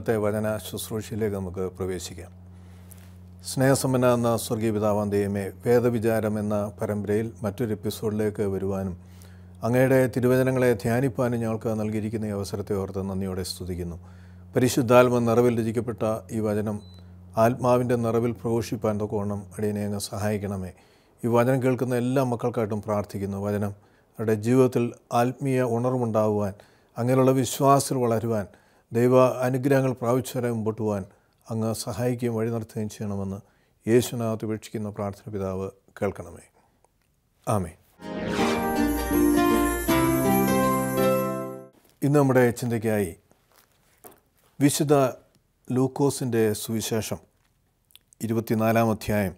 ഇന്നത്തെ വചന ശുശ്രൂഷയിലേക്ക് നമുക്ക് പ്രവേശിക്കാം സ്നേഹസമ്പന്ന എന്ന സ്വർഗീയ പിതാവാം വേദവിചാരം എന്ന പരമ്പരയിൽ മറ്റൊരു എപ്പിസോഡിലേക്ക് വരുവാനും അങ്ങയുടെ തിരുവചനങ്ങളെ ധ്യാനിപ്പാനും ഞങ്ങൾക്ക് നൽകിയിരിക്കുന്ന ഈ അവസരത്തെ ഓർത്ത് നന്ദിയോടെ സ്തുതിക്കുന്നു പരിശുദ്ധാത്മ നിറവിൽ രചിക്കപ്പെട്ട ഈ വചനം ആത്മാവിൻ്റെ നിറവിൽ പ്രഘോഷിപ്പാൻ ഓണം അടിയനെ അങ്ങ് സഹായിക്കണമേ ഈ വചനം കേൾക്കുന്ന എല്ലാ മക്കൾക്കായിട്ടും പ്രാർത്ഥിക്കുന്നു വചനം അവരുടെ ജീവിതത്തിൽ ആത്മീയ ഉണർവുണ്ടാകുവാൻ അങ്ങനെയുള്ള വിശ്വാസത്തിൽ വളരുവാൻ ദൈവ അനുഗ്രഹങ്ങൾ പ്രാപിച്ചു വരെ മുമ്പോട്ട് പോകാൻ അങ്ങ് സഹായിക്കുകയും വഴി നടത്തുകയും ചെയ്യണമെന്ന് യേശുനാഥ് ഉപേക്ഷിക്കുന്ന പ്രാർത്ഥന പിതാവ് കേൾക്കണമേ ആമേ ഇന്ന് നമ്മുടെ ചിന്തയ്ക്കായി വിശുദ്ധ ലൂക്കോസിൻ്റെ സുവിശേഷം ഇരുപത്തിനാലാം അധ്യായം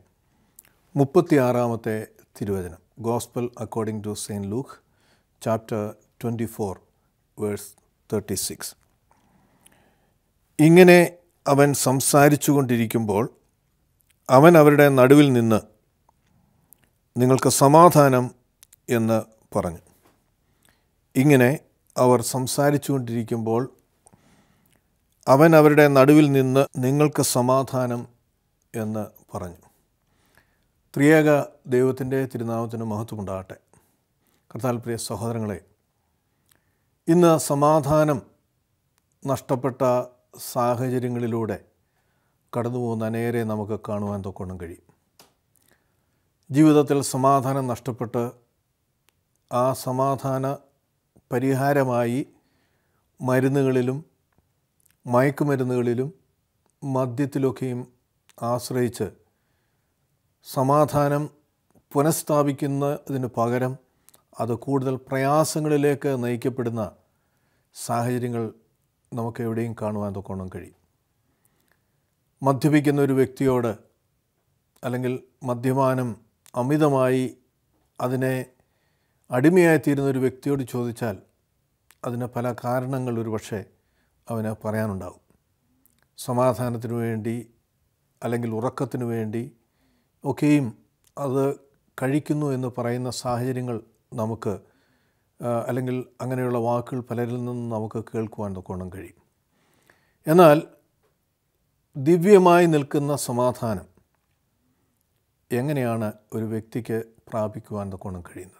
ആറാമത്തെ തിരുവചനം gospel according to Saint Luke chapter twenty four verse thirty six ഇങ്ങനെ അവൻ സംസാരിച്ചു കൊണ്ടിരിക്കുമ്പോൾ അവൻ അവരുടെ നടുവിൽ നിന്ന് നിങ്ങൾക്ക് സമാധാനം എന്ന് പറഞ്ഞു ഇങ്ങനെ അവർ സംസാരിച്ചു കൊണ്ടിരിക്കുമ്പോൾ അവൻ അവരുടെ നടുവിൽ നിന്ന് നിങ്ങൾക്ക് സമാധാനം എന്ന് പറഞ്ഞു ത്രിയേക ദൈവത്തിൻ്റെ തിരുനാമത്തിന് മഹത്വമുണ്ടാകട്ടെ കർത്താൽ പ്രിയ സഹോദരങ്ങളെ ഇന്ന് സമാധാനം നഷ്ടപ്പെട്ട സാഹചര്യങ്ങളിലൂടെ കടന്നു പോകുന്ന അനേരെ നമുക്ക് കാണുവാൻ തൊക്കൊണ്ടും കഴിയും ജീവിതത്തിൽ സമാധാനം നഷ്ടപ്പെട്ട് ആ സമാധാന പരിഹാരമായി മരുന്നുകളിലും മയക്കുമരുന്നുകളിലും മദ്യത്തിലൊക്കെയും ആശ്രയിച്ച് സമാധാനം പുനഃസ്ഥാപിക്കുന്നതിന് പകരം അത് കൂടുതൽ പ്രയാസങ്ങളിലേക്ക് നയിക്കപ്പെടുന്ന സാഹചര്യങ്ങൾ നമുക്ക് എവിടെയും കാണുവാൻ തൊക്കോണം കഴിയും മദ്യപിക്കുന്ന ഒരു വ്യക്തിയോട് അല്ലെങ്കിൽ മദ്യപാനം അമിതമായി അതിനെ അടിമയായി തീരുന്ന ഒരു വ്യക്തിയോട് ചോദിച്ചാൽ അതിന് പല കാരണങ്ങൾ ഒരു പക്ഷേ അവന് പറയാനുണ്ടാവും സമാധാനത്തിന് വേണ്ടി അല്ലെങ്കിൽ ഉറക്കത്തിനു വേണ്ടി ഒക്കെയും അത് കഴിക്കുന്നു എന്ന് പറയുന്ന സാഹചര്യങ്ങൾ നമുക്ക് അല്ലെങ്കിൽ അങ്ങനെയുള്ള വാക്കുകൾ പലരിൽ നിന്നും നമുക്ക് കേൾക്കുവാൻ തൊക്കോണം കഴിയും എന്നാൽ ദിവ്യമായി നിൽക്കുന്ന സമാധാനം എങ്ങനെയാണ് ഒരു വ്യക്തിക്ക് പ്രാപിക്കുവാൻ തൊക്കോണം കഴിയുന്നത്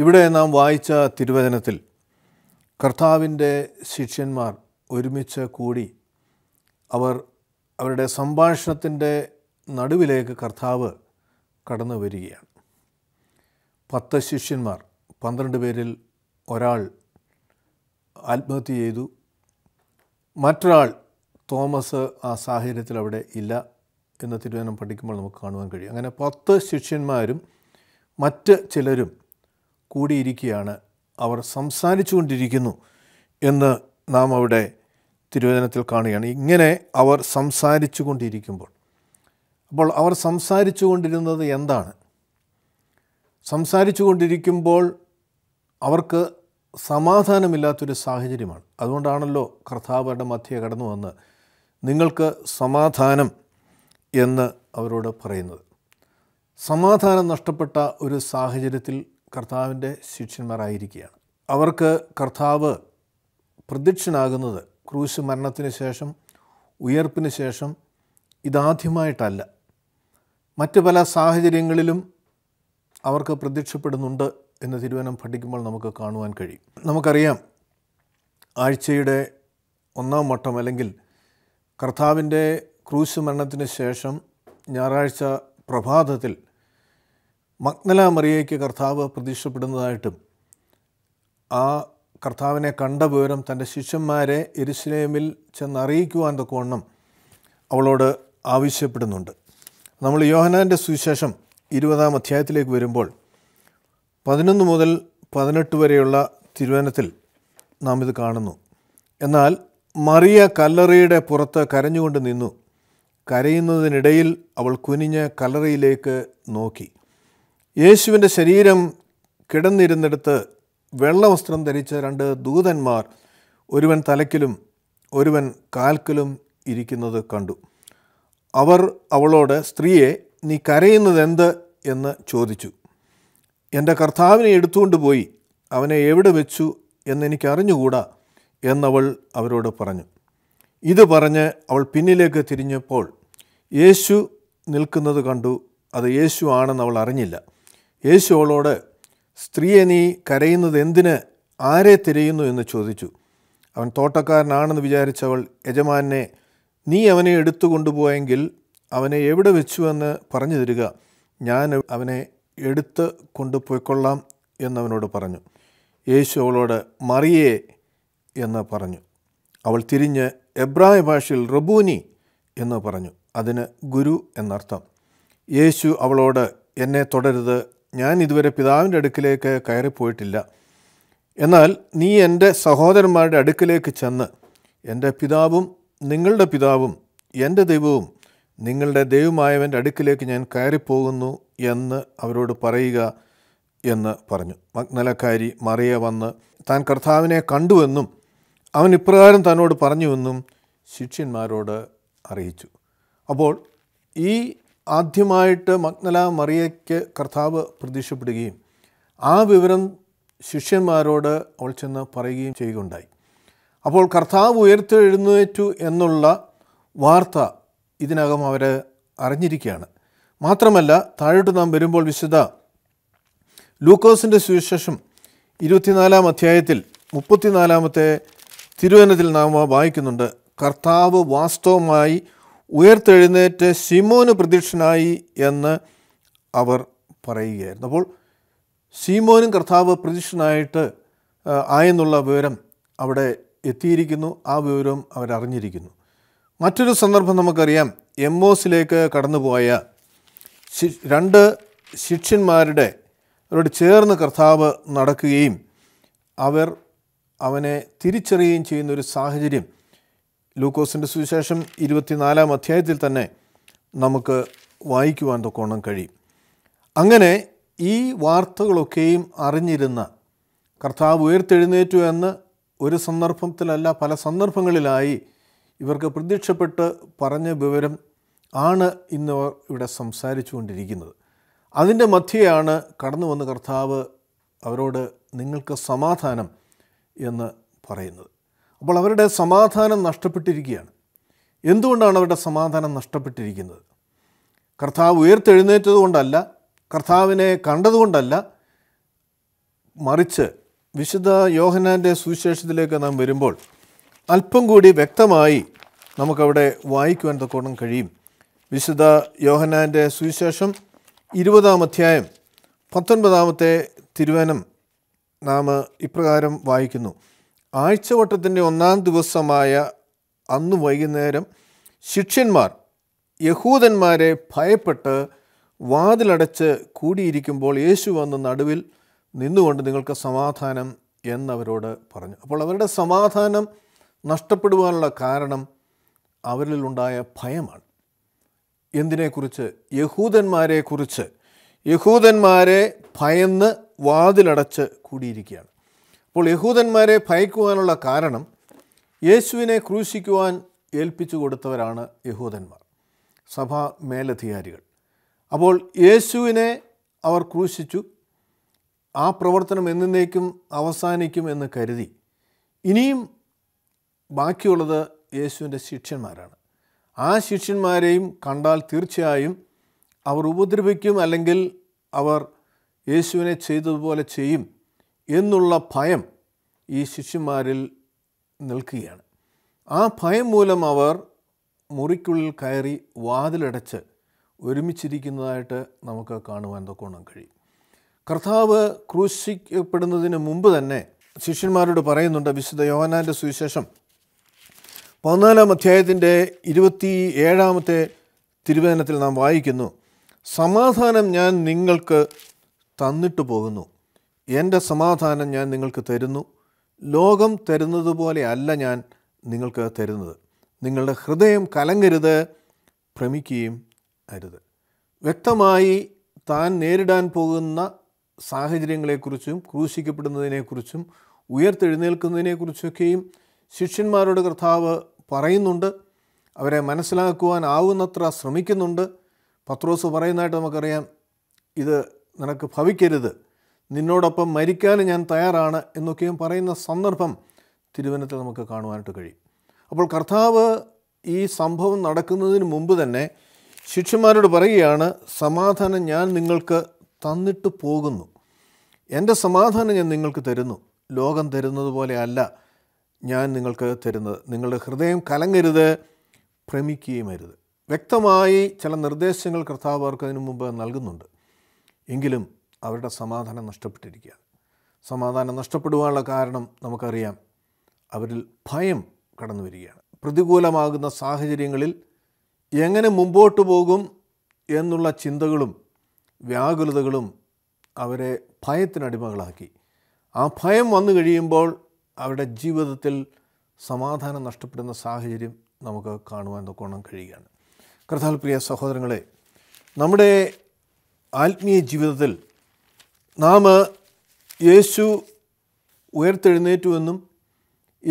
ഇവിടെ നാം വായിച്ച തിരുവചനത്തിൽ കർത്താവിൻ്റെ ശിഷ്യന്മാർ ഒരുമിച്ച് കൂടി അവർ അവരുടെ സംഭാഷണത്തിൻ്റെ നടുവിലേക്ക് കർത്താവ് കടന്നു വരികയാണ് പത്ത് ശിഷ്യന്മാർ പന്ത്രണ്ട് പേരിൽ ഒരാൾ ആത്മഹത്യ ചെയ്തു മറ്റൊരാൾ തോമസ് ആ സാഹചര്യത്തിൽ അവിടെ ഇല്ല എന്ന് തിരുവനന്തപുരം പഠിക്കുമ്പോൾ നമുക്ക് കാണുവാൻ കഴിയും അങ്ങനെ പത്ത് ശിഷ്യന്മാരും മറ്റ് ചിലരും കൂടിയിരിക്കുകയാണ് അവർ സംസാരിച്ചു കൊണ്ടിരിക്കുന്നു എന്ന് നാം അവിടെ തിരുവചനത്തിൽ കാണുകയാണ് ഇങ്ങനെ അവർ സംസാരിച്ചു കൊണ്ടിരിക്കുമ്പോൾ അപ്പോൾ അവർ സംസാരിച്ചു കൊണ്ടിരുന്നത് എന്താണ് സംസാരിച്ചു കൊണ്ടിരിക്കുമ്പോൾ അവർക്ക് സമാധാനമില്ലാത്തൊരു സാഹചര്യമാണ് അതുകൊണ്ടാണല്ലോ കർത്താവരുടെ മധ്യ കടന്നു വന്ന് നിങ്ങൾക്ക് സമാധാനം എന്ന് അവരോട് പറയുന്നത് സമാധാനം നഷ്ടപ്പെട്ട ഒരു സാഹചര്യത്തിൽ കർത്താവിൻ്റെ ശിഷ്യന്മാരായിരിക്കുകയാണ് അവർക്ക് കർത്താവ് പ്രത്യക്ഷനാകുന്നത് ക്രൂശ് മരണത്തിന് ശേഷം ഉയർപ്പിന് ശേഷം ഇതാദ്യമായിട്ടല്ല മറ്റു പല സാഹചര്യങ്ങളിലും അവർക്ക് പ്രത്യക്ഷപ്പെടുന്നുണ്ട് എന്ന തിരുവനം പഠിക്കുമ്പോൾ നമുക്ക് കാണുവാൻ കഴിയും നമുക്കറിയാം ആഴ്ചയുടെ ഒന്നാം വട്ടം അല്ലെങ്കിൽ കർത്താവിൻ്റെ ക്രൂശ് മരണത്തിന് ശേഷം ഞായറാഴ്ച പ്രഭാതത്തിൽ മഗ്നല മറിയയ്ക്ക് കർത്താവ് പ്രതീക്ഷപ്പെടുന്നതായിട്ടും ആ കർത്താവിനെ കണ്ട വിവരം തൻ്റെ ശിഷ്യന്മാരെ എരുസലേമിൽ ചെന്നറിയിക്കുവാൻ തക്കവണ്ണം അവളോട് ആവശ്യപ്പെടുന്നുണ്ട് നമ്മൾ യോഹനാൻ്റെ സുവിശേഷം ഇരുപതാം അധ്യായത്തിലേക്ക് വരുമ്പോൾ പതിനൊന്ന് മുതൽ പതിനെട്ട് വരെയുള്ള തിരുവനത്തിൽ നാം ഇത് കാണുന്നു എന്നാൽ മറിയ കല്ലറയുടെ പുറത്ത് കരഞ്ഞുകൊണ്ട് നിന്നു കരയുന്നതിനിടയിൽ അവൾ കുനിഞ്ഞ് കല്ലറയിലേക്ക് നോക്കി യേശുവിൻ്റെ ശരീരം കിടന്നിരുന്നിടത്ത് വെള്ളവസ്ത്രം ധരിച്ച രണ്ട് ദൂതന്മാർ ഒരുവൻ തലക്കിലും ഒരുവൻ കാൽക്കിലും ഇരിക്കുന്നത് കണ്ടു അവർ അവളോട് സ്ത്രീയെ നീ കരയുന്നതെന്ത് എന്ന് ചോദിച്ചു എൻ്റെ കർത്താവിനെ എടുത്തുകൊണ്ട് പോയി അവനെ എവിടെ വെച്ചു അറിഞ്ഞുകൂടാ എന്നവൾ അവരോട് പറഞ്ഞു ഇത് പറഞ്ഞ് അവൾ പിന്നിലേക്ക് തിരിഞ്ഞപ്പോൾ യേശു നിൽക്കുന്നത് കണ്ടു അത് യേശു ആണെന്ന് അവൾ അറിഞ്ഞില്ല യേശു അവളോട് സ്ത്രീയെ നീ കരയുന്നത് എന്തിന് ആരെ തിരയുന്നു എന്ന് ചോദിച്ചു അവൻ തോട്ടക്കാരനാണെന്ന് വിചാരിച്ചവൾ യജമാനെ നീ അവനെ എടുത്തു കൊണ്ടുപോയെങ്കിൽ അവനെ എവിടെ വെച്ചു എന്ന് പറഞ്ഞു തരിക ഞാൻ അവനെ എടുത്ത് കൊണ്ടുപോയിക്കൊള്ളാം എന്നവനോട് പറഞ്ഞു യേശു അവളോട് മറിയേ എന്ന് പറഞ്ഞു അവൾ തിരിഞ്ഞ് എബ്രായ ഭാഷയിൽ റബൂനി എന്ന് പറഞ്ഞു അതിന് ഗുരു എന്നർത്ഥം യേശു അവളോട് എന്നെ തുടരുത് ഞാൻ ഇതുവരെ പിതാവിൻ്റെ അടുക്കിലേക്ക് കയറിപ്പോയിട്ടില്ല എന്നാൽ നീ എൻ്റെ സഹോദരന്മാരുടെ അടുക്കിലേക്ക് ചെന്ന് എൻ്റെ പിതാവും നിങ്ങളുടെ പിതാവും എൻ്റെ ദൈവവും നിങ്ങളുടെ ദൈവമായവൻ്റെ അടുക്കിലേക്ക് ഞാൻ കയറിപ്പോകുന്നു എന്ന് അവരോട് പറയുക എന്ന് പറഞ്ഞു മഗ്നലക്കാരി മറിയ വന്ന് താൻ കർത്താവിനെ കണ്ടുവെന്നും അവൻ ഇപ്രകാരം തന്നോട് പറഞ്ഞുവെന്നും ശിഷ്യന്മാരോട് അറിയിച്ചു അപ്പോൾ ഈ ആദ്യമായിട്ട് മഗ്നല മറിയയ്ക്ക് കർത്താവ് പ്രതീക്ഷപ്പെടുകയും ആ വിവരം ശിഷ്യന്മാരോട് അവൾ ചെന്ന് പറയുകയും ചെയ്യുകയുണ്ടായി അപ്പോൾ കർത്താവ് ഉയർത്തെഴുന്നേറ്റു എന്നുള്ള വാർത്ത ഇതിനകം അവർ അറിഞ്ഞിരിക്കുകയാണ് മാത്രമല്ല താഴോട്ട് നാം വരുമ്പോൾ വിശുദ്ധ ലൂക്കോസിൻ്റെ സുവിശേഷം ഇരുപത്തിനാലാം അധ്യായത്തിൽ മുപ്പത്തിനാലാമത്തെ തിരുവനത്തിൽ നാം വായിക്കുന്നുണ്ട് കർത്താവ് വാസ്തവമായി ഉയർത്തെഴുന്നേറ്റ് സിമോന് പ്രതീക്ഷനായി എന്ന് അവർ പറയുകയായിരുന്നു അപ്പോൾ സിമോനും കർത്താവ് പ്രതീക്ഷനായിട്ട് ആയെന്നുള്ള വിവരം അവിടെ എത്തിയിരിക്കുന്നു ആ വിവരം അവരറിഞ്ഞിരിക്കുന്നു മറ്റൊരു സന്ദർഭം നമുക്കറിയാം എംഒസിലേക്ക് കടന്നുപോയ രണ്ട് ശിഷ്യന്മാരുടെ അവരോട് ചേർന്ന് കർത്താവ് നടക്കുകയും അവർ അവനെ തിരിച്ചറിയുകയും ചെയ്യുന്ന ഒരു സാഹചര്യം ലൂക്കോസിൻ്റെ സുവിശേഷം ഇരുപത്തിനാലാം അധ്യായത്തിൽ തന്നെ നമുക്ക് വായിക്കുവാൻ തൊക്കോണം കഴിയും അങ്ങനെ ഈ വാർത്തകളൊക്കെയും അറിഞ്ഞിരുന്ന കർത്താവ് ഉയർത്തെഴുന്നേറ്റു എന്ന് ഒരു സന്ദർഭത്തിലല്ല പല സന്ദർഭങ്ങളിലായി ഇവർക്ക് പ്രത്യക്ഷപ്പെട്ട് പറഞ്ഞ വിവരം ആണ് ഇന്നവർ ഇവിടെ സംസാരിച്ചു കൊണ്ടിരിക്കുന്നത് അതിൻ്റെ മധ്യയാണ് കടന്നു വന്ന കർത്താവ് അവരോട് നിങ്ങൾക്ക് സമാധാനം എന്ന് പറയുന്നത് അപ്പോൾ അവരുടെ സമാധാനം നഷ്ടപ്പെട്ടിരിക്കുകയാണ് എന്തുകൊണ്ടാണ് അവരുടെ സമാധാനം നഷ്ടപ്പെട്ടിരിക്കുന്നത് കർത്താവ് ഉയർത്തെഴുന്നേറ്റതുകൊണ്ടല്ല കർത്താവിനെ കണ്ടതുകൊണ്ടല്ല മറിച്ച് വിശുദ്ധ യോഹനാൻ്റെ സുവിശേഷത്തിലേക്ക് നാം വരുമ്പോൾ അല്പം കൂടി വ്യക്തമായി നമുക്കവിടെ വായിക്കുവാൻ തക്കോണം കഴിയും വിശുദ്ധ യോഹനാൻ്റെ സുവിശേഷം ഇരുപതാം അധ്യായം പത്തൊൻപതാമത്തെ തിരുവനം നാം ഇപ്രകാരം വായിക്കുന്നു ആഴ്ചവട്ടത്തിൻ്റെ ഒന്നാം ദിവസമായ അന്ന് വൈകുന്നേരം ശിഷ്യന്മാർ യഹൂദന്മാരെ ഭയപ്പെട്ട് വാതിലടച്ച് കൂടിയിരിക്കുമ്പോൾ യേശു വന്ന് നടുവിൽ നിന്നുകൊണ്ട് നിങ്ങൾക്ക് സമാധാനം എന്നവരോട് പറഞ്ഞു അപ്പോൾ അവരുടെ സമാധാനം നഷ്ടപ്പെടുവാനുള്ള കാരണം അവരിലുണ്ടായ ഭയമാണ് എന്തിനെക്കുറിച്ച് യഹൂദന്മാരെക്കുറിച്ച് യഹൂദന്മാരെ ഭയന്ന് വാതിലടച്ച് കൂടിയിരിക്കുകയാണ് അപ്പോൾ യഹൂദന്മാരെ ഭയക്കുവാനുള്ള കാരണം യേശുവിനെ ക്രൂശിക്കുവാൻ ഏൽപ്പിച്ചു കൊടുത്തവരാണ് യഹൂദന്മാർ സഭാ മേലധികാരികൾ അപ്പോൾ യേശുവിനെ അവർ ക്രൂശിച്ചു ആ പ്രവർത്തനം എന്നേക്കും അവസാനിക്കും എന്ന് കരുതി ഇനിയും ബാക്കിയുള്ളത് യേശുവിൻ്റെ ശിഷ്യന്മാരാണ് ആ ശിഷ്യന്മാരെയും കണ്ടാൽ തീർച്ചയായും അവർ ഉപദ്രവിക്കും അല്ലെങ്കിൽ അവർ യേശുവിനെ ചെയ്തതുപോലെ ചെയ്യും എന്നുള്ള ഭയം ഈ ശിഷ്യന്മാരിൽ നിൽക്കുകയാണ് ആ ഭയം മൂലം അവർ മുറിക്കുള്ളിൽ കയറി വാതിലടച്ച് ഒരുമിച്ചിരിക്കുന്നതായിട്ട് നമുക്ക് കാണുവാൻ തൊക്കോണം കഴിയും കർത്താവ് ക്രൂശിക്കപ്പെടുന്നതിന് മുമ്പ് തന്നെ ശിഷ്യന്മാരോട് പറയുന്നുണ്ട് വിശുദ്ധ യോഹനാൻ്റെ സുവിശേഷം പതിനാലാം അധ്യായത്തിൻ്റെ ഇരുപത്തി ഏഴാമത്തെ തിരുവേദനത്തിൽ നാം വായിക്കുന്നു സമാധാനം ഞാൻ നിങ്ങൾക്ക് തന്നിട്ട് പോകുന്നു എൻ്റെ സമാധാനം ഞാൻ നിങ്ങൾക്ക് തരുന്നു ലോകം തരുന്നത് പോലെ അല്ല ഞാൻ നിങ്ങൾക്ക് തരുന്നത് നിങ്ങളുടെ ഹൃദയം കലങ്ങരുത് ഭ്രമിക്കുകയും അരുത് വ്യക്തമായി താൻ നേരിടാൻ പോകുന്ന സാഹചര്യങ്ങളെക്കുറിച്ചും ക്രൂശിക്കപ്പെടുന്നതിനെക്കുറിച്ചും ഉയർത്തെഴുന്നേൽക്കുന്നതിനെക്കുറിച്ചൊക്കെയും ശിഷ്യന്മാരുടെ കർത്താവ് പറയുന്നുണ്ട് അവരെ മനസ്സിലാക്കുവാൻ ആവുന്നത്ര ശ്രമിക്കുന്നുണ്ട് പത്രോസ് പറയുന്നതായിട്ട് നമുക്കറിയാം ഇത് നിനക്ക് ഭവിക്കരുത് നിന്നോടൊപ്പം മരിക്കാനും ഞാൻ തയ്യാറാണ് എന്നൊക്കെയും പറയുന്ന സന്ദർഭം തിരുവനത്തിൽ നമുക്ക് കാണുവാനായിട്ട് കഴിയും അപ്പോൾ കർത്താവ് ഈ സംഭവം നടക്കുന്നതിന് മുമ്പ് തന്നെ ശിഷ്യന്മാരോട് പറയുകയാണ് സമാധാനം ഞാൻ നിങ്ങൾക്ക് തന്നിട്ട് പോകുന്നു എൻ്റെ സമാധാനം ഞാൻ നിങ്ങൾക്ക് തരുന്നു ലോകം തരുന്നത് പോലെ അല്ല ഞാൻ നിങ്ങൾക്ക് തരുന്നത് നിങ്ങളുടെ ഹൃദയം കലങ്ങരുത് ഭ്രമിക്കുകയും അരുത് വ്യക്തമായി ചില നിർദ്ദേശങ്ങൾ കർത്താവ് അവർക്ക് അതിനു മുമ്പ് നൽകുന്നുണ്ട് എങ്കിലും അവരുടെ സമാധാനം നഷ്ടപ്പെട്ടിരിക്കുകയാണ് സമാധാനം നഷ്ടപ്പെടുവാനുള്ള കാരണം നമുക്കറിയാം അവരിൽ ഭയം കടന്നു വരികയാണ് പ്രതികൂലമാകുന്ന സാഹചര്യങ്ങളിൽ എങ്ങനെ മുമ്പോട്ട് പോകും എന്നുള്ള ചിന്തകളും വ്യാകുലതകളും അവരെ ഭയത്തിനടിമകളാക്കി ആ ഭയം വന്നു കഴിയുമ്പോൾ അവരുടെ ജീവിതത്തിൽ സമാധാനം നഷ്ടപ്പെടുന്ന സാഹചര്യം നമുക്ക് കാണുവാൻ നോക്കണം കഴിയുകയാണ് കർത്താൽ പ്രിയ സഹോദരങ്ങളെ നമ്മുടെ ആത്മീയ ജീവിതത്തിൽ നാം യേശു ഉയർത്തെഴുന്നേറ്റുവെന്നും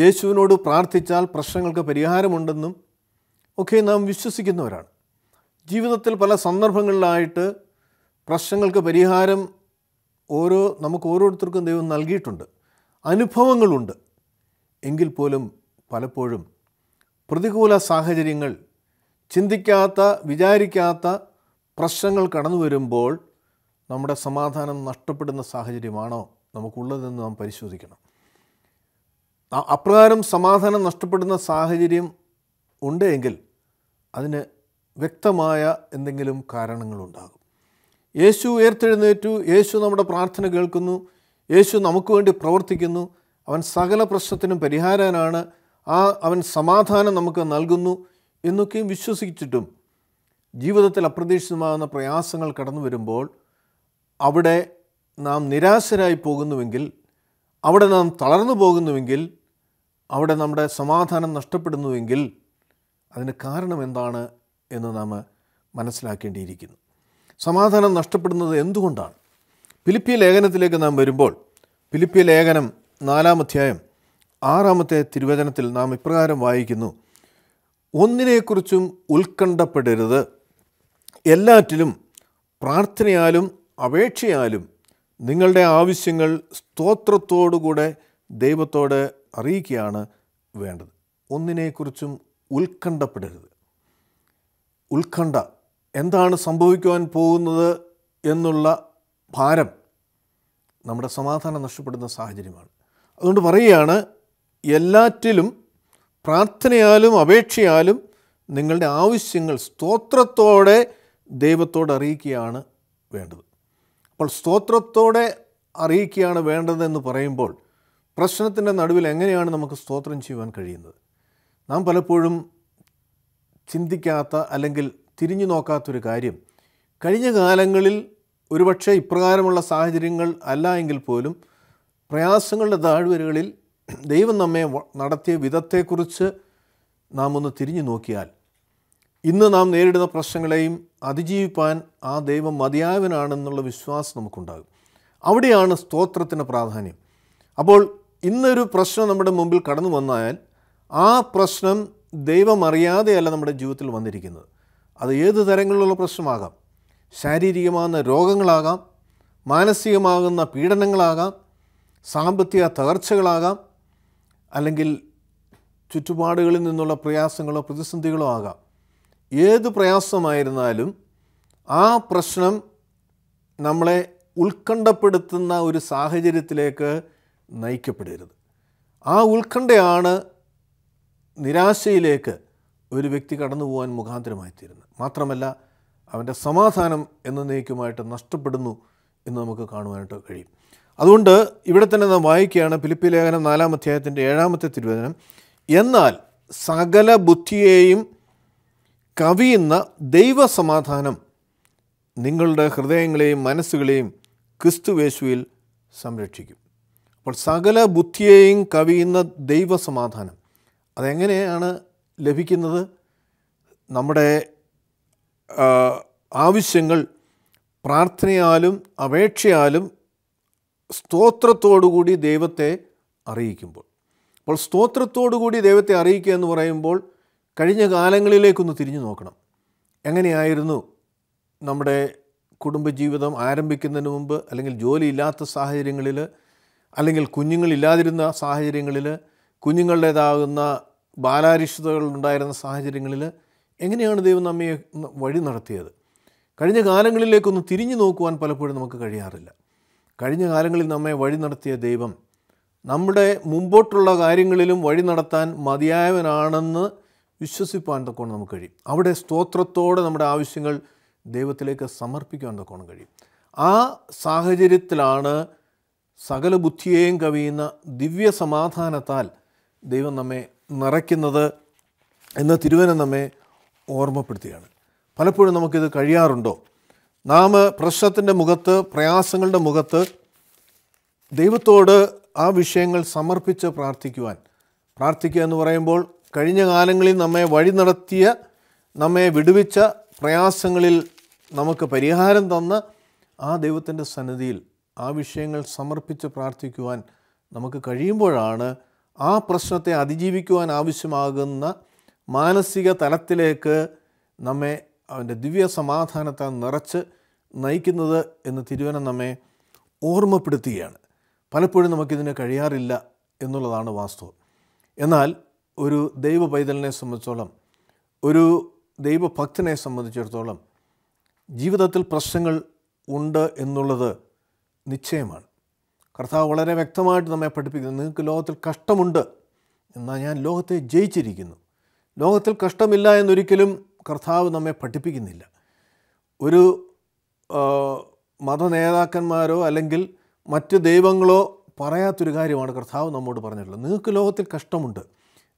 യേശുവിനോട് പ്രാർത്ഥിച്ചാൽ പ്രശ്നങ്ങൾക്ക് പരിഹാരമുണ്ടെന്നും ഒക്കെ നാം വിശ്വസിക്കുന്നവരാണ് ജീവിതത്തിൽ പല സന്ദർഭങ്ങളിലായിട്ട് പ്രശ്നങ്ങൾക്ക് പരിഹാരം ഓരോ നമുക്ക് ഓരോരുത്തർക്കും ദൈവം നൽകിയിട്ടുണ്ട് അനുഭവങ്ങളുണ്ട് എങ്കിൽ പോലും പലപ്പോഴും പ്രതികൂല സാഹചര്യങ്ങൾ ചിന്തിക്കാത്ത വിചാരിക്കാത്ത പ്രശ്നങ്ങൾ കടന്നു വരുമ്പോൾ നമ്മുടെ സമാധാനം നഷ്ടപ്പെടുന്ന സാഹചര്യമാണോ നമുക്കുള്ളതെന്ന് നാം പരിശോധിക്കണം അപ്രകാരം സമാധാനം നഷ്ടപ്പെടുന്ന സാഹചര്യം ഉണ്ട് എങ്കിൽ അതിന് വ്യക്തമായ എന്തെങ്കിലും കാരണങ്ങളുണ്ടാകും യേശു ഉയർത്തെഴുന്നേറ്റു യേശു നമ്മുടെ പ്രാർത്ഥന കേൾക്കുന്നു യേശു നമുക്ക് വേണ്ടി പ്രവർത്തിക്കുന്നു അവൻ സകല പ്രശ്നത്തിനും പരിഹാരനാണ് ആ അവൻ സമാധാനം നമുക്ക് നൽകുന്നു എന്നൊക്കെയും വിശ്വസിച്ചിട്ടും ജീവിതത്തിൽ അപ്രതീക്ഷിതമാകുന്ന പ്രയാസങ്ങൾ കടന്നു വരുമ്പോൾ അവിടെ നാം നിരാശരായി പോകുന്നുവെങ്കിൽ അവിടെ നാം തളർന്നു പോകുന്നുവെങ്കിൽ അവിടെ നമ്മുടെ സമാധാനം നഷ്ടപ്പെടുന്നുവെങ്കിൽ അതിന് കാരണം എന്താണ് എന്ന് നാം മനസ്സിലാക്കേണ്ടിയിരിക്കുന്നു സമാധാനം നഷ്ടപ്പെടുന്നത് എന്തുകൊണ്ടാണ് ഫിലിപ്പിയ ലേഖനത്തിലേക്ക് നാം വരുമ്പോൾ ഫിലിപ്പിയ ലേഖനം നാലാം അധ്യായം ആറാമത്തെ തിരുവചനത്തിൽ നാം ഇപ്രകാരം വായിക്കുന്നു ഒന്നിനെക്കുറിച്ചും ഉത്കണ്ഠപ്പെടരുത് എല്ലാറ്റിലും പ്രാർത്ഥനയാലും അപേക്ഷയാലും നിങ്ങളുടെ ആവശ്യങ്ങൾ സ്തോത്രത്തോടുകൂടെ ദൈവത്തോട് അറിയിക്കുകയാണ് വേണ്ടത് ഒന്നിനെക്കുറിച്ചും ഉത്കണ്ഠപ്പെടരുത് ഉത്കണ്ഠ എന്താണ് സംഭവിക്കുവാൻ പോകുന്നത് എന്നുള്ള ഭാരം നമ്മുടെ സമാധാനം നഷ്ടപ്പെടുന്ന സാഹചര്യമാണ് അതുകൊണ്ട് പറയുകയാണ് എല്ലാറ്റിലും പ്രാർത്ഥനയാലും അപേക്ഷയാലും നിങ്ങളുടെ ആവശ്യങ്ങൾ സ്തോത്രത്തോടെ ദൈവത്തോട് അറിയിക്കുകയാണ് വേണ്ടത് അപ്പോൾ സ്തോത്രത്തോടെ അറിയിക്കുകയാണ് വേണ്ടതെന്ന് പറയുമ്പോൾ പ്രശ്നത്തിൻ്റെ നടുവിൽ എങ്ങനെയാണ് നമുക്ക് സ്തോത്രം ചെയ്യുവാൻ കഴിയുന്നത് നാം പലപ്പോഴും ചിന്തിക്കാത്ത അല്ലെങ്കിൽ തിരിഞ്ഞു നോക്കാത്തൊരു കാര്യം കഴിഞ്ഞ കാലങ്ങളിൽ ഒരുപക്ഷെ ഇപ്രകാരമുള്ള സാഹചര്യങ്ങൾ അല്ല എങ്കിൽ പോലും പ്രയാസങ്ങളുടെ താഴ്വരകളിൽ ദൈവം നമ്മെ നടത്തിയ വിധത്തെക്കുറിച്ച് നാം ഒന്ന് തിരിഞ്ഞു നോക്കിയാൽ ഇന്ന് നാം നേരിടുന്ന പ്രശ്നങ്ങളെയും അതിജീവിപ്പാൻ ആ ദൈവം മതിയായവനാണെന്നുള്ള വിശ്വാസം നമുക്കുണ്ടാകും അവിടെയാണ് സ്തോത്രത്തിൻ്റെ പ്രാധാന്യം അപ്പോൾ ഇന്നൊരു പ്രശ്നം നമ്മുടെ മുമ്പിൽ കടന്നു വന്നാൽ ആ പ്രശ്നം ദൈവം അറിയാതെയല്ല നമ്മുടെ ജീവിതത്തിൽ വന്നിരിക്കുന്നത് അത് ഏത് തരങ്ങളിലുള്ള പ്രശ്നമാകാം ശാരീരികമാകുന്ന രോഗങ്ങളാകാം മാനസികമാകുന്ന പീഡനങ്ങളാകാം സാമ്പത്തിക തകർച്ചകളാകാം അല്ലെങ്കിൽ ചുറ്റുപാടുകളിൽ നിന്നുള്ള പ്രയാസങ്ങളോ പ്രതിസന്ധികളോ ആകാം ഏത് പ്രയാസമായിരുന്നാലും ആ പ്രശ്നം നമ്മളെ ഉത്കണ്ഠപ്പെടുത്തുന്ന ഒരു സാഹചര്യത്തിലേക്ക് നയിക്കപ്പെടരുത് ആ ഉത്കണ്ഠയാണ് നിരാശയിലേക്ക് ഒരു വ്യക്തി കടന്നു പോകാൻ മുഖാന്തരമായിത്തീരുന്നത് മാത്രമല്ല അവൻ്റെ സമാധാനം എന്നേക്കുമായിട്ട് നഷ്ടപ്പെടുന്നു എന്ന് നമുക്ക് കാണുവാനായിട്ട് കഴിയും അതുകൊണ്ട് ഇവിടെ തന്നെ നാം വായിക്കുകയാണ് ഫിലിപ്പി ലേഖനം നാലാം അധ്യായത്തിൻ്റെ ഏഴാമത്തെ തിരുവചനം എന്നാൽ സകല ബുദ്ധിയെയും കവിയുന്ന ദൈവസമാധാനം നിങ്ങളുടെ ഹൃദയങ്ങളെയും മനസ്സുകളെയും ക്രിസ്തുവേശുവിൽ സംരക്ഷിക്കും അപ്പോൾ സകല ബുദ്ധിയെയും കവിയുന്ന ദൈവസമാധാനം അതെങ്ങനെയാണ് ലഭിക്കുന്നത് നമ്മുടെ ആവശ്യങ്ങൾ പ്രാർത്ഥനയാലും അപേക്ഷയാലും സ്തോത്രത്തോടുകൂടി ദൈവത്തെ അറിയിക്കുമ്പോൾ അപ്പോൾ സ്തോത്രത്തോടുകൂടി ദൈവത്തെ അറിയിക്കുക എന്ന് പറയുമ്പോൾ കഴിഞ്ഞ കാലങ്ങളിലേക്കൊന്ന് തിരിഞ്ഞു നോക്കണം എങ്ങനെയായിരുന്നു നമ്മുടെ കുടുംബജീവിതം ആരംഭിക്കുന്നതിന് മുമ്പ് അല്ലെങ്കിൽ ജോലിയില്ലാത്ത സാഹചര്യങ്ങളിൽ അല്ലെങ്കിൽ കുഞ്ഞുങ്ങളില്ലാതിരുന്ന സാഹചര്യങ്ങളിൽ കുഞ്ഞുങ്ങളുടേതാകുന്ന ബാലാരിഷ്ടതകൾ ഉണ്ടായിരുന്ന സാഹചര്യങ്ങളിൽ എങ്ങനെയാണ് ദൈവം നമ്മെ വഴി നടത്തിയത് കഴിഞ്ഞ കാലങ്ങളിലേക്കൊന്ന് തിരിഞ്ഞു നോക്കുവാൻ പലപ്പോഴും നമുക്ക് കഴിയാറില്ല കഴിഞ്ഞ കാലങ്ങളിൽ നമ്മെ വഴി നടത്തിയ ദൈവം നമ്മുടെ മുമ്പോട്ടുള്ള കാര്യങ്ങളിലും വഴി നടത്താൻ മതിയായവനാണെന്ന് വിശ്വസിപ്പാൻ തക്കോണം നമുക്ക് കഴിയും അവിടെ സ്തോത്രത്തോടെ നമ്മുടെ ആവശ്യങ്ങൾ ദൈവത്തിലേക്ക് സമർപ്പിക്കുവാൻ തക്കോണം കഴിയും ആ സാഹചര്യത്തിലാണ് സകല ബുദ്ധിയെയും കവിയുന്ന ദിവ്യ സമാധാനത്താൽ ദൈവം നമ്മെ നിറയ്ക്കുന്നത് എന്ന തിരുവനം നമ്മെ ഓർമ്മപ്പെടുത്തുകയാണ് പലപ്പോഴും നമുക്കിത് കഴിയാറുണ്ടോ നാം പ്രശ്നത്തിൻ്റെ മുഖത്ത് പ്രയാസങ്ങളുടെ മുഖത്ത് ദൈവത്തോട് ആ വിഷയങ്ങൾ സമർപ്പിച്ച് പ്രാർത്ഥിക്കുവാൻ പ്രാർത്ഥിക്കുക എന്ന് പറയുമ്പോൾ കഴിഞ്ഞ കാലങ്ങളിൽ നമ്മെ വഴി നടത്തിയ നമ്മെ വിടുവിച്ച പ്രയാസങ്ങളിൽ നമുക്ക് പരിഹാരം തന്ന ആ ദൈവത്തിൻ്റെ സന്നിധിയിൽ ആ വിഷയങ്ങൾ സമർപ്പിച്ച് പ്രാർത്ഥിക്കുവാൻ നമുക്ക് കഴിയുമ്പോഴാണ് ആ പ്രശ്നത്തെ അതിജീവിക്കുവാൻ ആവശ്യമാകുന്ന മാനസിക തലത്തിലേക്ക് നമ്മെ അവൻ്റെ ദിവ്യ സമാധാനത്തെ നിറച്ച് നയിക്കുന്നത് എന്ന് തിരുവനം നമ്മെ ഓർമ്മപ്പെടുത്തുകയാണ് പലപ്പോഴും നമുക്കിതിന് കഴിയാറില്ല എന്നുള്ളതാണ് വാസ്തവം എന്നാൽ ഒരു ദൈവ പൈതലിനെ സംബന്ധിച്ചോളം ഒരു ദൈവഭക്തനെ സംബന്ധിച്ചിടത്തോളം ജീവിതത്തിൽ പ്രശ്നങ്ങൾ ഉണ്ട് എന്നുള്ളത് നിശ്ചയമാണ് കർത്താവ് വളരെ വ്യക്തമായിട്ട് നമ്മെ പഠിപ്പിക്കുന്നത് നിങ്ങൾക്ക് ലോകത്തിൽ കഷ്ടമുണ്ട് എന്നാൽ ഞാൻ ലോകത്തെ ജയിച്ചിരിക്കുന്നു ലോകത്തിൽ കഷ്ടമില്ല എന്നൊരിക്കലും കർത്താവ് നമ്മെ പഠിപ്പിക്കുന്നില്ല ഒരു മത നേതാക്കന്മാരോ അല്ലെങ്കിൽ മറ്റ് ദൈവങ്ങളോ പറയാത്തൊരു കാര്യമാണ് കർത്താവ് നമ്മോട് പറഞ്ഞിട്ടുള്ളത് നിങ്ങൾക്ക് ലോകത്തിൽ കഷ്ടമുണ്ട്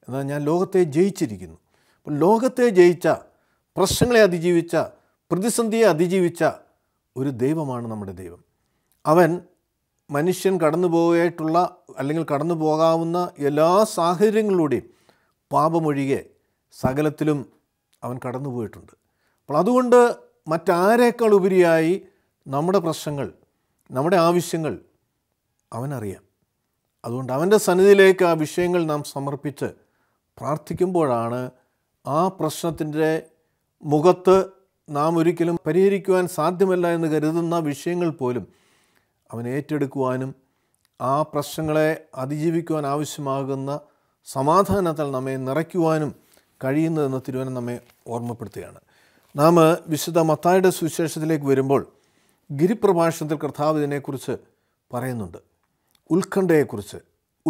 എന്നാൽ ഞാൻ ലോകത്തെ ജയിച്ചിരിക്കുന്നു അപ്പം ലോകത്തെ ജയിച്ച പ്രശ്നങ്ങളെ അതിജീവിച്ച പ്രതിസന്ധിയെ അതിജീവിച്ച ഒരു ദൈവമാണ് നമ്മുടെ ദൈവം അവൻ മനുഷ്യൻ കടന്നു പോയിട്ടുള്ള അല്ലെങ്കിൽ കടന്നു പോകാവുന്ന എല്ലാ സാഹചര്യങ്ങളിലൂടെയും പാപമൊഴികെ സകലത്തിലും അവൻ കടന്നുപോയിട്ടുണ്ട് അപ്പോൾ അതുകൊണ്ട് മറ്റാരേക്കാൾ ഉപരിയായി നമ്മുടെ പ്രശ്നങ്ങൾ നമ്മുടെ ആവശ്യങ്ങൾ അവനറിയാം അതുകൊണ്ട് അവൻ്റെ സന്നിധിയിലേക്ക് ആ വിഷയങ്ങൾ നാം സമർപ്പിച്ച് പ്രാർത്ഥിക്കുമ്പോഴാണ് ആ പ്രശ്നത്തിൻ്റെ മുഖത്ത് നാം ഒരിക്കലും പരിഹരിക്കുവാൻ സാധ്യമല്ല എന്ന് കരുതുന്ന വിഷയങ്ങൾ പോലും അവൻ ഏറ്റെടുക്കുവാനും ആ പ്രശ്നങ്ങളെ അതിജീവിക്കുവാൻ ആവശ്യമാകുന്ന സമാധാനത്താൽ നമ്മെ നിറയ്ക്കുവാനും കഴിയുന്നതെന്ന് തിരുവനന്തപുരം നമ്മെ ഓർമ്മപ്പെടുത്തുകയാണ് നാം വിശുദ്ധ മത്തായുടെ സുവിശേഷത്തിലേക്ക് വരുമ്പോൾ ഗിരിപ്രഭാഷണത്തിൽ കർത്താവ് ഇതിനെക്കുറിച്ച് പറയുന്നുണ്ട് ഉത്കണ്ഠയെക്കുറിച്ച്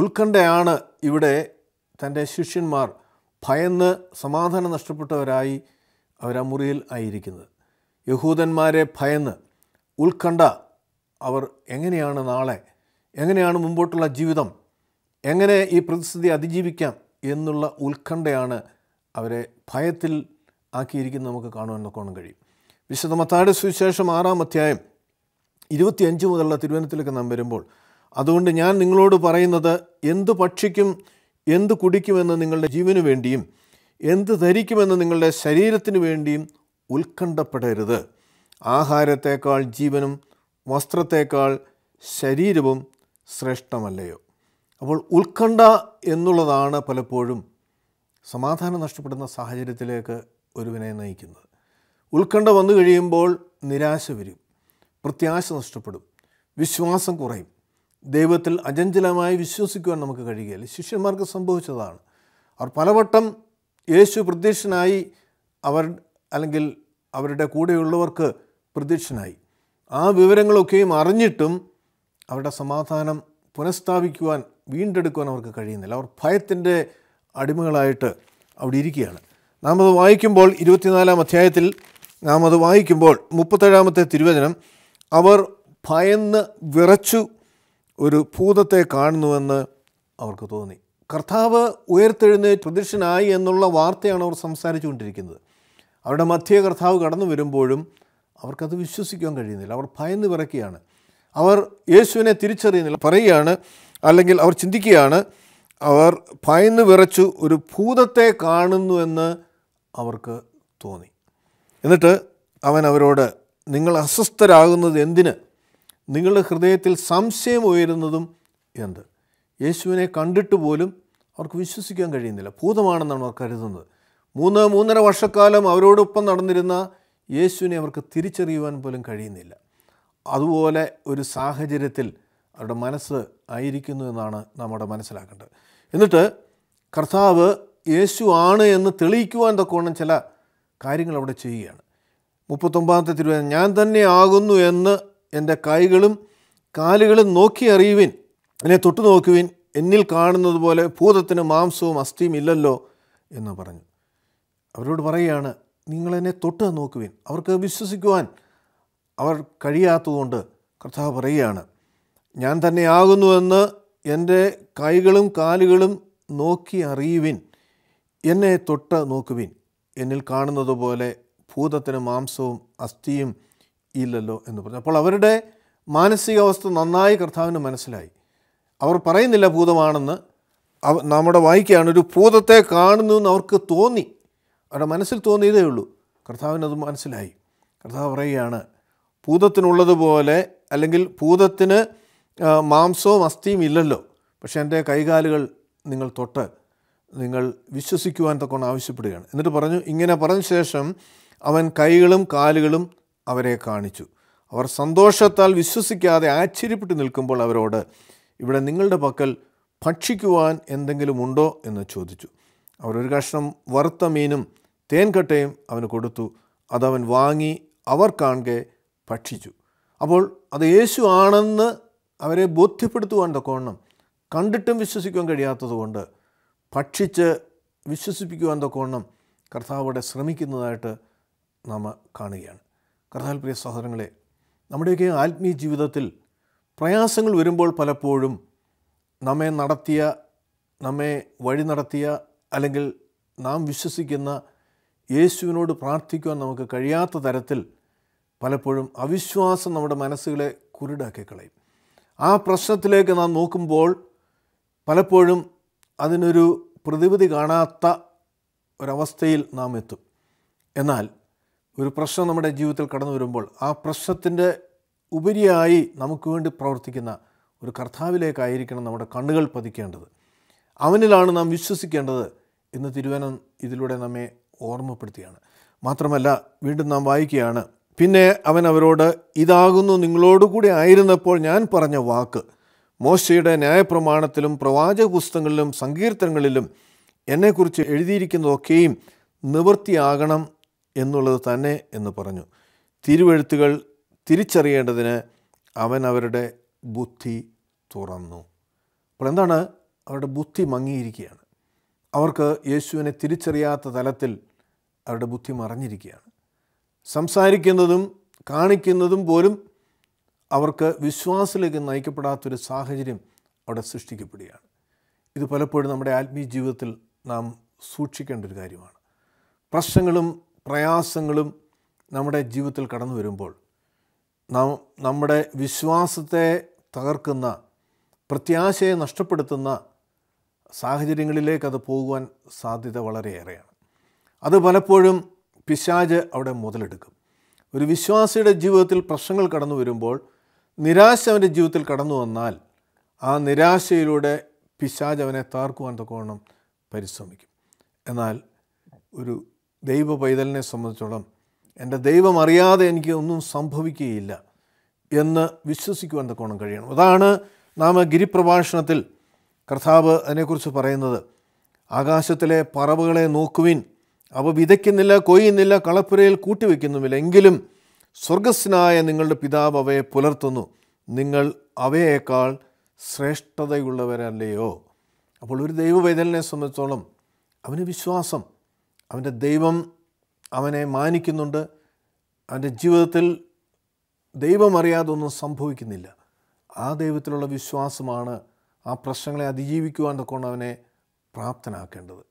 ഉത്കണ്ഠയാണ് ഇവിടെ തൻ്റെ ശിഷ്യന്മാർ ഭയന്ന് സമാധാനം നഷ്ടപ്പെട്ടവരായി അവരാ മുറിയിൽ ആയിരിക്കുന്നത് യഹൂദന്മാരെ ഭയന്ന് ഉത്കണ്ഠ അവർ എങ്ങനെയാണ് നാളെ എങ്ങനെയാണ് മുമ്പോട്ടുള്ള ജീവിതം എങ്ങനെ ഈ പ്രതിസന്ധി അതിജീവിക്കാം എന്നുള്ള ഉത്കണ്ഠയാണ് അവരെ ഭയത്തിൽ ആക്കിയിരിക്കുന്നത് നമുക്ക് കാണുവാനൊക്കെ കഴിയും വിശുദ്ധ മത്തായുടെ സുവിശേഷം ആറാം അധ്യായം ഇരുപത്തിയഞ്ച് മുതലുള്ള തിരുവനന്തപുരത്തിലേക്ക് നാം വരുമ്പോൾ അതുകൊണ്ട് ഞാൻ നിങ്ങളോട് പറയുന്നത് എന്ത് പക്ഷിക്കും എന്ത് കുടിക്കുമെന്ന് നിങ്ങളുടെ ജീവന് വേണ്ടിയും എന്ത് ധരിക്കുമെന്ന് നിങ്ങളുടെ ശരീരത്തിന് വേണ്ടിയും ഉത്കണ്ഠപ്പെടരുത് ആഹാരത്തേക്കാൾ ജീവനും വസ്ത്രത്തേക്കാൾ ശരീരവും ശ്രേഷ്ഠമല്ലയോ അപ്പോൾ ഉത്കണ്ഠ എന്നുള്ളതാണ് പലപ്പോഴും സമാധാനം നഷ്ടപ്പെടുന്ന സാഹചര്യത്തിലേക്ക് ഒരുവിനെ നയിക്കുന്നത് ഉത്കണ്ഠ വന്നു കഴിയുമ്പോൾ നിരാശ വരും പ്രത്യാശ നഷ്ടപ്പെടും വിശ്വാസം കുറയും ദൈവത്തിൽ അജഞ്ചലമായി വിശ്വസിക്കുവാൻ നമുക്ക് കഴിയുകയില്ല ശിഷ്യന്മാർക്ക് സംഭവിച്ചതാണ് അവർ പലവട്ടം യേശു പ്രത്യക്ഷനായി അവർ അല്ലെങ്കിൽ അവരുടെ കൂടെയുള്ളവർക്ക് പ്രത്യക്ഷനായി ആ വിവരങ്ങളൊക്കെയും അറിഞ്ഞിട്ടും അവരുടെ സമാധാനം പുനഃസ്ഥാപിക്കുവാൻ വീണ്ടെടുക്കുവാൻ അവർക്ക് കഴിയുന്നില്ല അവർ ഭയത്തിൻ്റെ അടിമകളായിട്ട് അവിടെ ഇരിക്കുകയാണ് നാം അത് വായിക്കുമ്പോൾ ഇരുപത്തിനാലാം അധ്യായത്തിൽ നാം അത് വായിക്കുമ്പോൾ മുപ്പത്തേഴാമത്തെ തിരുവചനം അവർ ഭയന്ന് വിറച്ചു ഒരു ഭൂതത്തെ കാണുന്നുവെന്ന് അവർക്ക് തോന്നി കർത്താവ് ഉയർത്തെഴുന്ന പ്രദക്ഷിനായി എന്നുള്ള വാർത്തയാണ് അവർ സംസാരിച്ചു കൊണ്ടിരിക്കുന്നത് അവരുടെ മധ്യ കർത്താവ് കടന്നു വരുമ്പോഴും അവർക്കത് വിശ്വസിക്കാൻ കഴിയുന്നില്ല അവർ ഭയന്ന് വിറക്കുകയാണ് അവർ യേശുവിനെ തിരിച്ചറിയുന്നില്ല പറയുകയാണ് അല്ലെങ്കിൽ അവർ ചിന്തിക്കുകയാണ് അവർ ഭയന്ന് വിറച്ചു ഒരു ഭൂതത്തെ കാണുന്നു എന്ന് അവർക്ക് തോന്നി എന്നിട്ട് അവൻ അവരോട് നിങ്ങൾ അസ്വസ്ഥരാകുന്നത് എന്തിന് നിങ്ങളുടെ ഹൃദയത്തിൽ സംശയം ഉയരുന്നതും എന്ത് യേശുവിനെ കണ്ടിട്ട് പോലും അവർക്ക് വിശ്വസിക്കാൻ കഴിയുന്നില്ല ഭൂതമാണെന്നാണ് അവർ കരുതുന്നത് മൂന്ന് മൂന്നര വർഷക്കാലം അവരോടൊപ്പം നടന്നിരുന്ന യേശുവിനെ അവർക്ക് തിരിച്ചറിയുവാൻ പോലും കഴിയുന്നില്ല അതുപോലെ ഒരു സാഹചര്യത്തിൽ അവരുടെ മനസ്സ് ആയിരിക്കുന്നു എന്നാണ് നമ്മുടെ മനസ്സിലാക്കേണ്ടത് എന്നിട്ട് കർത്താവ് യേശു ആണ് എന്ന് തെളിയിക്കുവാൻ തക്കോണം ചില കാര്യങ്ങൾ അവിടെ ചെയ്യുകയാണ് മുപ്പത്തൊമ്പതാമത്തെ തിരുവനന്തപുരം ഞാൻ തന്നെ ആകുന്നു എന്ന് എൻ്റെ കൈകളും കാലുകളും നോക്കി അറിയുവിൻ എന്നെ തൊട്ടു നോക്കുവിൻ എന്നിൽ കാണുന്നത് പോലെ ഭൂതത്തിന് മാംസവും അസ്ഥിയും ഇല്ലല്ലോ എന്ന് പറഞ്ഞു അവരോട് പറയുകയാണ് നിങ്ങളെന്നെ തൊട്ട് നോക്കുവിൻ അവർക്ക് വിശ്വസിക്കുവാൻ അവർ കഴിയാത്തതുകൊണ്ട് കർത്താവ് പറയുകയാണ് ഞാൻ തന്നെ ആകുന്നുവെന്ന് എൻ്റെ കൈകളും കാലുകളും നോക്കി അറിയുവിൻ എന്നെ തൊട്ട് നോക്കുവിൻ എന്നിൽ കാണുന്നതുപോലെ ഭൂതത്തിന് മാംസവും അസ്ഥിയും ഇല്ലല്ലോ എന്ന് പറഞ്ഞു അപ്പോൾ അവരുടെ മാനസികാവസ്ഥ നന്നായി കർത്താവിന് മനസ്സിലായി അവർ പറയുന്നില്ല ഭൂതമാണെന്ന് നമ്മുടെ വായിക്കുകയാണ് ഒരു ഭൂതത്തെ കാണുന്നു എന്ന് അവർക്ക് തോന്നി അവരുടെ മനസ്സിൽ തോന്നിയതേ ഉള്ളൂ കർത്താവിനത് മനസ്സിലായി കർത്താവ് പറയുകയാണ് ഭൂതത്തിനുള്ളതുപോലെ അല്ലെങ്കിൽ ഭൂതത്തിന് മാംസവും അസ്ഥിയും ഇല്ലല്ലോ പക്ഷേ എൻ്റെ കൈകാലുകൾ നിങ്ങൾ തൊട്ട് നിങ്ങൾ വിശ്വസിക്കുവാൻ തക്കോണം ആവശ്യപ്പെടുകയാണ് എന്നിട്ട് പറഞ്ഞു ഇങ്ങനെ പറഞ്ഞ ശേഷം അവൻ കൈകളും കാലുകളും അവരെ കാണിച്ചു അവർ സന്തോഷത്താൽ വിശ്വസിക്കാതെ ആശ്ചര്യപ്പെട്ട് നിൽക്കുമ്പോൾ അവരോട് ഇവിടെ നിങ്ങളുടെ പക്കൽ ഭക്ഷിക്കുവാൻ എന്തെങ്കിലും ഉണ്ടോ എന്ന് ചോദിച്ചു അവരൊരു കഷ്ണം വറുത്ത മീനും തേൻകട്ടയും അവന് കൊടുത്തു അതവൻ വാങ്ങി അവർ കാണുകെ ഭക്ഷിച്ചു അപ്പോൾ അത് യേശു ആണെന്ന് അവരെ ബോധ്യപ്പെടുത്തുവാൻ തക്കവണ്ണം കണ്ടിട്ടും വിശ്വസിക്കാൻ കഴിയാത്തതുകൊണ്ട് ഭക്ഷിച്ച് വിശ്വസിപ്പിക്കുവാൻ തക്കവണ്ണം കർത്താവ് അവിടെ ശ്രമിക്കുന്നതായിട്ട് നാം കാണുകയാണ് കർത്താൽ പ്രിയ സഹോദരങ്ങളെ നമ്മുടെയൊക്കെ ആത്മീയ ജീവിതത്തിൽ പ്രയാസങ്ങൾ വരുമ്പോൾ പലപ്പോഴും നമ്മെ നടത്തിയ നമ്മെ വഴി നടത്തിയ അല്ലെങ്കിൽ നാം വിശ്വസിക്കുന്ന യേശുവിനോട് പ്രാർത്ഥിക്കുവാൻ നമുക്ക് കഴിയാത്ത തരത്തിൽ പലപ്പോഴും അവിശ്വാസം നമ്മുടെ മനസ്സുകളെ കുരുടാക്കി കളയും ആ പ്രശ്നത്തിലേക്ക് നാം നോക്കുമ്പോൾ പലപ്പോഴും അതിനൊരു പ്രതിവിധി കാണാത്ത ഒരവസ്ഥയിൽ നാം എത്തും എന്നാൽ ഒരു പ്രശ്നം നമ്മുടെ ജീവിതത്തിൽ കടന്നു വരുമ്പോൾ ആ പ്രശ്നത്തിൻ്റെ ഉപരിയായി നമുക്ക് വേണ്ടി പ്രവർത്തിക്കുന്ന ഒരു കർത്താവിലേക്കായിരിക്കണം നമ്മുടെ കണ്ണുകൾ പതിക്കേണ്ടത് അവനിലാണ് നാം വിശ്വസിക്കേണ്ടത് എന്ന് തിരുവനം ഇതിലൂടെ നമ്മെ ഓർമ്മപ്പെടുത്തുകയാണ് മാത്രമല്ല വീണ്ടും നാം വായിക്കുകയാണ് പിന്നെ അവൻ അവരോട് ഇതാകുന്നു നിങ്ങളോടുകൂടി ആയിരുന്നപ്പോൾ ഞാൻ പറഞ്ഞ വാക്ക് മോശയുടെ ന്യായപ്രമാണത്തിലും പ്രവാചക പുസ്തകങ്ങളിലും സങ്കീർത്തനങ്ങളിലും എന്നെക്കുറിച്ച് എഴുതിയിരിക്കുന്നതൊക്കെയും നിവൃത്തിയാകണം എന്നുള്ളത് തന്നെ എന്ന് പറഞ്ഞു തിരുവെഴുത്തുകൾ തിരിച്ചറിയേണ്ടതിന് അവൻ അവരുടെ ബുദ്ധി തുറന്നു അപ്പോൾ എന്താണ് അവരുടെ ബുദ്ധി മങ്ങിയിരിക്കുകയാണ് അവർക്ക് യേശുവിനെ തിരിച്ചറിയാത്ത തലത്തിൽ അവരുടെ ബുദ്ധി മറഞ്ഞിരിക്കുകയാണ് സംസാരിക്കുന്നതും കാണിക്കുന്നതും പോലും അവർക്ക് വിശ്വാസത്തിലേക്ക് നയിക്കപ്പെടാത്തൊരു സാഹചര്യം അവിടെ സൃഷ്ടിക്കപ്പെടുകയാണ് ഇത് പലപ്പോഴും നമ്മുടെ ആത്മീയ ജീവിതത്തിൽ നാം സൂക്ഷിക്കേണ്ട ഒരു കാര്യമാണ് പ്രശ്നങ്ങളും പ്രയാസങ്ങളും നമ്മുടെ ജീവിതത്തിൽ കടന്നു വരുമ്പോൾ നാം നമ്മുടെ വിശ്വാസത്തെ തകർക്കുന്ന പ്രത്യാശയെ നഷ്ടപ്പെടുത്തുന്ന സാഹചര്യങ്ങളിലേക്ക് അത് പോകുവാൻ സാധ്യത വളരെയേറെയാണ് അത് പലപ്പോഴും പിശാജ് അവിടെ മുതലെടുക്കും ഒരു വിശ്വാസിയുടെ ജീവിതത്തിൽ പ്രശ്നങ്ങൾ കടന്നു വരുമ്പോൾ നിരാശ അവൻ്റെ ജീവിതത്തിൽ കടന്നു വന്നാൽ ആ നിരാശയിലൂടെ പിശാജ് അവനെ താർക്കുവാൻ തക്കവണ്ണം പരിശ്രമിക്കും എന്നാൽ ഒരു ദൈവ പൈതലിനെ സംബന്ധിച്ചോളം എൻ്റെ ദൈവം അറിയാതെ എനിക്ക് ഒന്നും സംഭവിക്കുകയില്ല എന്ന് വിശ്വസിക്കുവാൻ തക്കവണ്ണം കഴിയണം അതാണ് നാം ഗിരിപ്രഭാഷണത്തിൽ കർത്താവ് അതിനെക്കുറിച്ച് പറയുന്നത് ആകാശത്തിലെ പറവുകളെ നോക്കുവിൻ അവ വിതയ്ക്കുന്നില്ല കൊയ്യുന്നില്ല കളപ്പുരയിൽ കൂട്ടിവെക്കുന്നുമില്ല എങ്കിലും സ്വർഗസ്നായ നിങ്ങളുടെ പിതാവ് അവയെ പുലർത്തുന്നു നിങ്ങൾ അവയേക്കാൾ ശ്രേഷ്ഠതയുള്ളവരല്ലയോ അപ്പോൾ ഒരു ദൈവവേദലിനെ സംബന്ധിച്ചോളം അവന് വിശ്വാസം അവൻ്റെ ദൈവം അവനെ മാനിക്കുന്നുണ്ട് അവൻ്റെ ജീവിതത്തിൽ ദൈവമറിയാതെ ഒന്നും സംഭവിക്കുന്നില്ല ആ ദൈവത്തിലുള്ള വിശ്വാസമാണ് ആ പ്രശ്നങ്ങളെ അതിജീവിക്കുവാൻ തക്കോണം അവനെ പ്രാപ്തനാക്കേണ്ടത്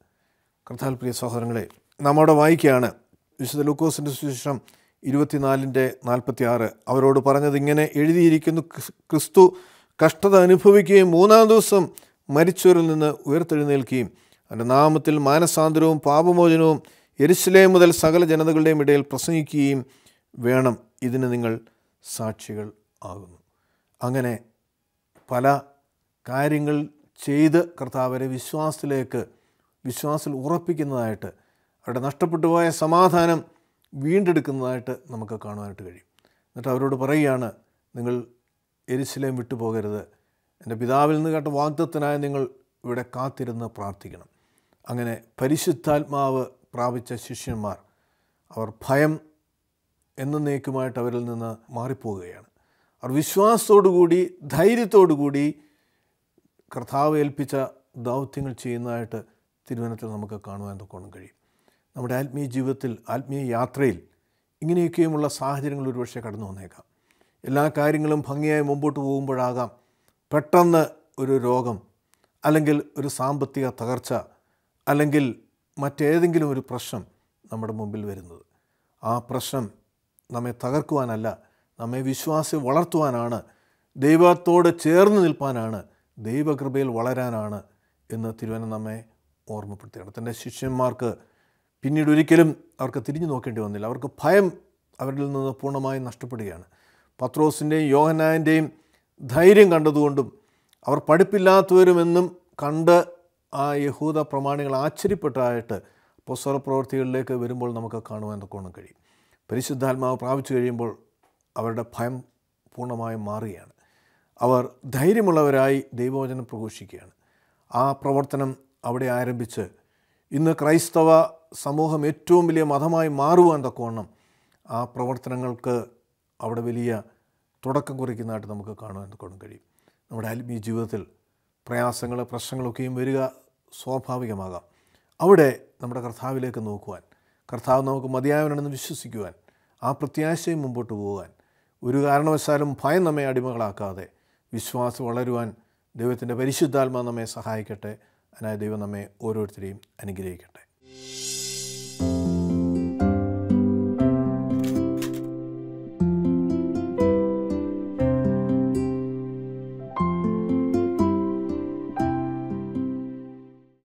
കർത്താൽ പ്രിയ സഹോദരങ്ങളെ നമ്മുടെ വായിക്കുകയാണ് വിശുദ്ധ ലൂക്കോസിൻ്റെ സുശേഷം ഇരുപത്തിനാലിൻ്റെ നാൽപ്പത്തി ആറ് അവരോട് പറഞ്ഞത് ഇങ്ങനെ എഴുതിയിരിക്കുന്നു ക്രിസ്തു കഷ്ടത അനുഭവിക്കുകയും മൂന്നാം ദിവസം മരിച്ചവരിൽ നിന്ന് ഉയർത്തെഴുന്നേൽക്കുകയും അവൻ്റെ നാമത്തിൽ മാനസാന്തരവും പാപമോചനവും എരിശിലേ മുതൽ സകല ജനതകളുടെയും ഇടയിൽ പ്രസംഗിക്കുകയും വേണം ഇതിന് നിങ്ങൾ സാക്ഷികൾ ആകുന്നു അങ്ങനെ പല കാര്യങ്ങൾ ചെയ്ത് കർത്താവരെ വിശ്വാസത്തിലേക്ക് വിശ്വാസത്തിൽ ഉറപ്പിക്കുന്നതായിട്ട് അവരുടെ നഷ്ടപ്പെട്ടു പോയ സമാധാനം വീണ്ടെടുക്കുന്നതായിട്ട് നമുക്ക് കാണുവാനായിട്ട് കഴിയും എന്നിട്ട് അവരോട് പറയുകയാണ് നിങ്ങൾ എരിശിലേം വിട്ടുപോകരുത് എൻ്റെ പിതാവിൽ നിന്ന് കേട്ട വാഗ്ദത്തനായ നിങ്ങൾ ഇവിടെ കാത്തിരുന്ന് പ്രാർത്ഥിക്കണം അങ്ങനെ പരിശുദ്ധാത്മാവ് പ്രാപിച്ച ശിഷ്യന്മാർ അവർ ഭയം എന്നേക്കുമായിട്ട് അവരിൽ നിന്ന് മാറിപ്പോവുകയാണ് അവർ വിശ്വാസത്തോടുകൂടി ധൈര്യത്തോടുകൂടി കർത്താവ് ഏൽപ്പിച്ച ദൗത്യങ്ങൾ ചെയ്യുന്നതായിട്ട് തിരുവനന്തപുരത്ത് നമുക്ക് കാണുവാൻ തോന്നും കഴിയും നമ്മുടെ ആത്മീയ ജീവിതത്തിൽ ആത്മീയ യാത്രയിൽ ഇങ്ങനെയൊക്കെയുമുള്ള സാഹചര്യങ്ങൾ ഒരുപക്ഷെ കടന്നു വന്നേക്കാം എല്ലാ കാര്യങ്ങളും ഭംഗിയായി മുമ്പോട്ട് പോകുമ്പോഴാകാം പെട്ടെന്ന് ഒരു രോഗം അല്ലെങ്കിൽ ഒരു സാമ്പത്തിക തകർച്ച അല്ലെങ്കിൽ മറ്റേതെങ്കിലും ഒരു പ്രശ്നം നമ്മുടെ മുമ്പിൽ വരുന്നത് ആ പ്രശ്നം നമ്മെ തകർക്കുവാനല്ല നമ്മെ വിശ്വാസി വളർത്തുവാനാണ് ദൈവത്തോട് ചേർന്ന് നിൽപ്പാനാണ് ദൈവകൃപയിൽ വളരാനാണ് എന്ന് തിരുവനന്തമ്മയെ ഓർമ്മപ്പെടുത്തുകയാണ് തൻ്റെ ശിഷ്യന്മാർക്ക് പിന്നീട് ഒരിക്കലും അവർക്ക് തിരിഞ്ഞു നോക്കേണ്ടി വന്നില്ല അവർക്ക് ഭയം അവരിൽ നിന്ന് പൂർണ്ണമായും നഷ്ടപ്പെടുകയാണ് പത്രോസിൻ്റെയും യോഹനായൻ്റെയും ധൈര്യം കണ്ടതുകൊണ്ടും അവർ പഠിപ്പില്ലാത്തവരുമെന്നും കണ്ട് ആ യഹൂദ പ്രമാണികൾ ആശ്ചര്യപ്പെട്ടതായിട്ട് പുസ്തക പ്രവർത്തികളിലേക്ക് വരുമ്പോൾ നമുക്ക് കാണുവാൻ തോന്നും കഴിയും പരിശുദ്ധാത്മാവ് പ്രാപിച്ചു കഴിയുമ്പോൾ അവരുടെ ഭയം പൂർണ്ണമായും മാറുകയാണ് അവർ ധൈര്യമുള്ളവരായി ദൈവവചനം പ്രഘോഷിക്കുകയാണ് ആ പ്രവർത്തനം അവിടെ ആരംഭിച്ച് ഇന്ന് ക്രൈസ്തവ സമൂഹം ഏറ്റവും വലിയ മതമായി മാറുവാൻ തക്കവണ്ണം ആ പ്രവർത്തനങ്ങൾക്ക് അവിടെ വലിയ തുടക്കം കുറിക്കുന്നതായിട്ട് നമുക്ക് കാണുവാൻ കൊണ്ട് കഴിയും നമ്മുടെ ആത്മീയ ജീവിതത്തിൽ പ്രയാസങ്ങൾ പ്രശ്നങ്ങളൊക്കെയും വരിക സ്വാഭാവികമാകാം അവിടെ നമ്മുടെ കർത്താവിലേക്ക് നോക്കുവാൻ കർത്താവ് നമുക്ക് മതിയായവനാണെന്ന് വിശ്വസിക്കുവാൻ ആ പ്രത്യാശയും മുമ്പോട്ട് പോകുവാൻ ഒരു കാരണവശാലും ഭയം നമ്മെ അടിമകളാക്കാതെ വിശ്വാസം വളരുവാൻ ദൈവത്തിൻ്റെ പരിശുദ്ധാത്മാ നമ്മെ സഹായിക്കട്ടെ അതിനായി ദൈവം നമ്മെ ഓരോരുത്തരെയും അനുഗ്രഹിക്കട്ടെ